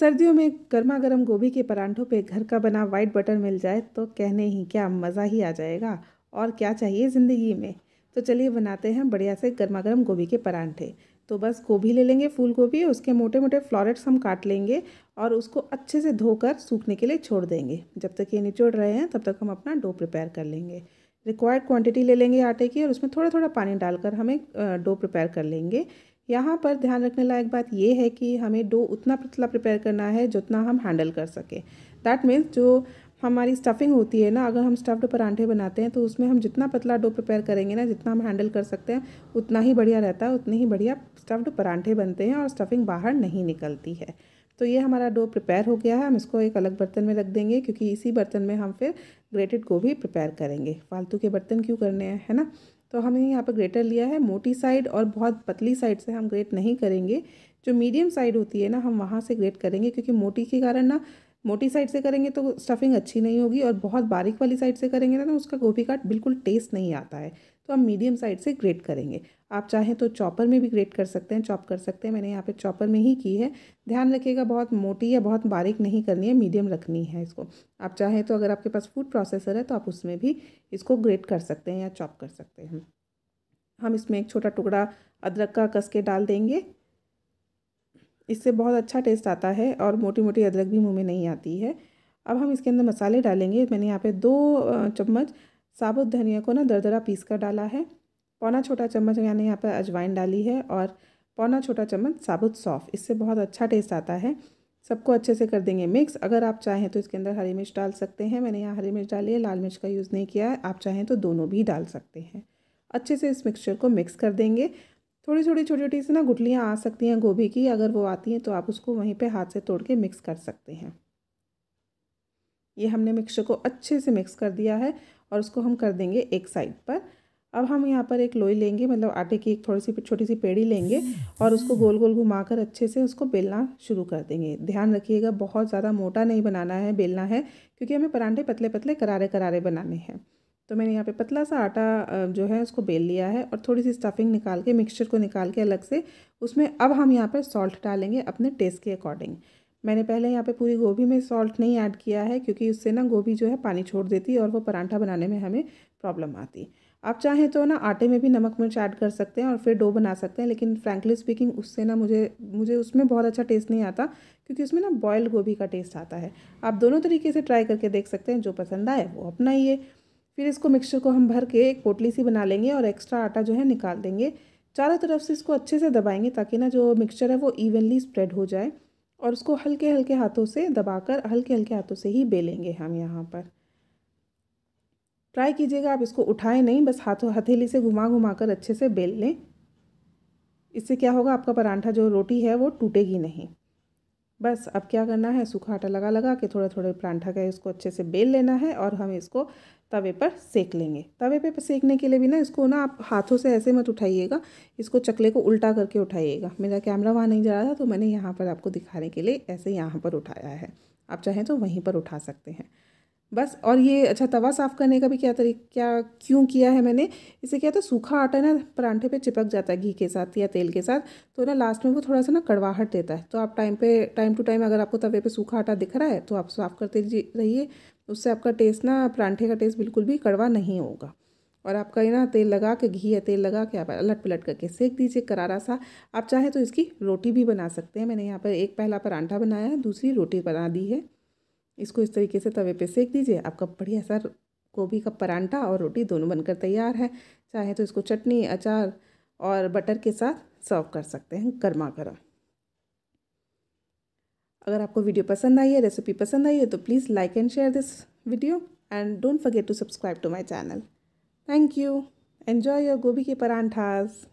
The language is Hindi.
सर्दियों में गर्मा गर्म गोभी के परांठों पे घर का बना वाइट बटर मिल जाए तो कहने ही क्या मज़ा ही आ जाएगा और क्या चाहिए ज़िंदगी में तो चलिए बनाते हैं बढ़िया से गर्मा गर्म गोभी के परांठे तो बस गोभी ले लेंगे फूल गोभी उसके मोटे मोटे फ्लॉरेट्स हम काट लेंगे और उसको अच्छे से धोकर सूखने के लिए छोड़ देंगे जब तक ये निचोड़ रहे हैं तब तक हम अपना डो प्रिपेयर कर लेंगे रिक्वायर्ड क्वांटिटी ले लेंगे आटे की और उसमें थोड़ा थोड़ा पानी डालकर हमें डो प्रिपेयर कर लेंगे यहाँ पर ध्यान रखने लायक बात यह है कि हमें डो उतना पतला प्रिपेयर करना है जितना हम हैंडल कर सकें दैट मीन्स जो हमारी स्टफिंग होती है ना अगर हम स्टफ्ड परांठे बनाते हैं तो उसमें हम जितना पतला डो प्रिपेयर करेंगे ना जितना हम हैंडल कर सकते हैं उतना ही बढ़िया रहता है उतने ही बढ़िया स्टफ्ड परांठे बनते हैं और स्टफिंग बाहर नहीं निकलती है तो ये हमारा डो प्रिपेयर हो गया है हम इसको एक अलग बर्तन में रख देंगे क्योंकि इसी बर्तन में हम फिर ग्रेटेड गोभी प्रिपेयर करेंगे फालतू के बर्तन क्यों करने हैं है ना तो हमने यहाँ पर ग्रेटर लिया है मोटी साइड और बहुत पतली साइड से हम ग्रेट नहीं करेंगे जो मीडियम साइड होती है ना हम वहाँ से ग्रेट करेंगे क्योंकि मोटी के कारण ना मोटी साइड से करेंगे तो स्टफिंग अच्छी नहीं होगी और बहुत बारीक वाली साइड से करेंगे ना तो उसका गोभी का बिल्कुल टेस्ट नहीं आता है तो हम मीडियम साइड से ग्रेट करेंगे आप चाहें तो चॉपर में भी ग्रेट कर सकते हैं चॉप कर सकते हैं मैंने यहाँ पे चॉपर में ही की है ध्यान रखिएगा बहुत मोटी या बहुत बारीक नहीं करनी है मीडियम रखनी है इसको आप चाहें तो अगर आपके पास फूड प्रोसेसर है तो आप उसमें भी इसको ग्रेट कर सकते हैं या चॉप कर सकते हैं हम इसमें एक छोटा टुकड़ा अदरक का कस के डाल देंगे इससे बहुत अच्छा टेस्ट आता है और मोटी मोटी अदरक भी मुँह में नहीं आती है अब हम इसके अंदर मसाले डालेंगे मैंने यहाँ पर दो चम्मच साबुत धनिया को ना दरदरा पीस कर डाला है पौना छोटा चम्मच मैंने यहाँ पर अजवाइन डाली है और पौना छोटा चम्मच साबुत सौफ इससे बहुत अच्छा टेस्ट आता है सबको अच्छे से कर देंगे मिक्स अगर आप चाहें तो इसके अंदर हरी मिर्च डाल सकते हैं मैंने यहाँ हरी मिर्च डाली है लाल मिर्च का यूज़ नहीं किया है आप चाहें तो दोनों भी डाल सकते हैं अच्छे से इस मिक्सचर को मिक्स कर देंगे थोड़ी थोड़ी छोटी छोटी सी ना गुटलियाँ आ सकती हैं गोभी की अगर वो आती हैं तो आप उसको वहीं पे हाथ से तोड़ के मिक्स कर सकते हैं ये हमने मिक्सचर को अच्छे से मिक्स कर दिया है और उसको हम कर देंगे एक साइड पर अब हम यहाँ पर एक लोई लेंगे मतलब आटे की एक थोड़ी सी छोटी सी पेड़ी लेंगे और उसको गोल गोल घुमाकर अच्छे से उसको बेलना शुरू कर देंगे ध्यान रखिएगा बहुत ज़्यादा मोटा नहीं बनाना है बेलना है क्योंकि हमें परांठे पतले पतले करारे करारे बनाने हैं तो मैंने यहाँ पे पतला सा आटा जो है उसको बेल लिया है और थोड़ी सी स्टफिंग निकाल के मिक्सचर को निकाल के अलग से उसमें अब हम यहाँ पर सॉल्ट डालेंगे अपने टेस्ट के अकॉर्डिंग मैंने पहले यहाँ पे पूरी गोभी में सॉल्ट नहीं ऐड किया है क्योंकि उससे ना गोभी जो है पानी छोड़ देती और वो परांठा बनाने में हमें प्रॉब्लम आती आप चाहें तो ना आटे में भी नमक मिर्च ऐड कर सकते हैं और फिर डो बना सकते हैं लेकिन फ्रैंकली स्पीकिंग उससे ना मुझे मुझे उसमें बहुत अच्छा टेस्ट नहीं आता क्योंकि उसमें ना बॉयल्ड गोभी का टेस्ट आता है आप दोनों तरीके से ट्राई करके देख सकते हैं जो पसंद आए वो अपनाइए फिर इसको मिक्सचर को हम भर के एक पोटली सी बना लेंगे और एक्स्ट्रा आटा जो है निकाल देंगे चारों तरफ से इसको अच्छे से दबाएंगे ताकि ना जो मिक्सचर है वो इवनली स्प्रेड हो जाए और उसको हल्के हल्के हाथों से दबाकर हल्के हल्के हाथों से ही बेलेंगे हम यहाँ पर ट्राई कीजिएगा आप इसको उठाएं नहीं बस हाथों हथेली से घुमा घुमा कर अच्छे से बेल लें इससे क्या होगा आपका परांठा जो रोटी है वो टूटेगी नहीं बस अब क्या करना है सूखा आटा लगा लगा के थोड़ा थोड़े परांठा का इसको अच्छे से बेल लेना है और हम इसको तवे पर सेक लेंगे तवे पर सेकने के लिए भी ना इसको ना आप हाथों से ऐसे मत उठाइएगा इसको चकले को उल्टा करके उठाइएगा मेरा कैमरा वहाँ नहीं जा रहा था तो मैंने यहाँ पर आपको दिखाने के लिए ऐसे यहाँ पर उठाया है आप चाहें तो वहीं पर उठा सकते हैं बस और ये अच्छा तवा साफ़ करने का भी क्या तरीका क्या क्यों किया है मैंने इसे क्या था तो सूखा आटा ना परांठे पे चिपक जाता है घी के साथ या तेल के साथ तो ना लास्ट में वो थोड़ा सा ना कड़वाहट देता है तो आप टाइम पे टाइम टू टाइम अगर आपको तवे पे सूखा आटा दिख रहा है तो आप साफ़ करते रहिए उससे आपका टेस्ट ना परांठे का टेस्ट बिल्कुल भी कड़वा नहीं होगा और आपका ना तेल लगा के घी या तेल लगा के आप अलट पलट करके सेक दीजिए करारा सा आप चाहें तो इसकी रोटी भी बना सकते हैं मैंने यहाँ पर एक पहला परांठा बनाया है दूसरी रोटी बना दी है इसको इस तरीके से तवे पे सेक दीजिए आपका बढ़िया सर गोभी का परांठा और रोटी दोनों बनकर तैयार है चाहे तो इसको चटनी अचार और बटर के साथ सर्व कर सकते हैं गर्मा गर्म अगर आपको वीडियो पसंद आई है रेसिपी पसंद आई है तो please like and share this video and don't forget to subscribe to my channel thank you enjoy your गोभी के परांठाज़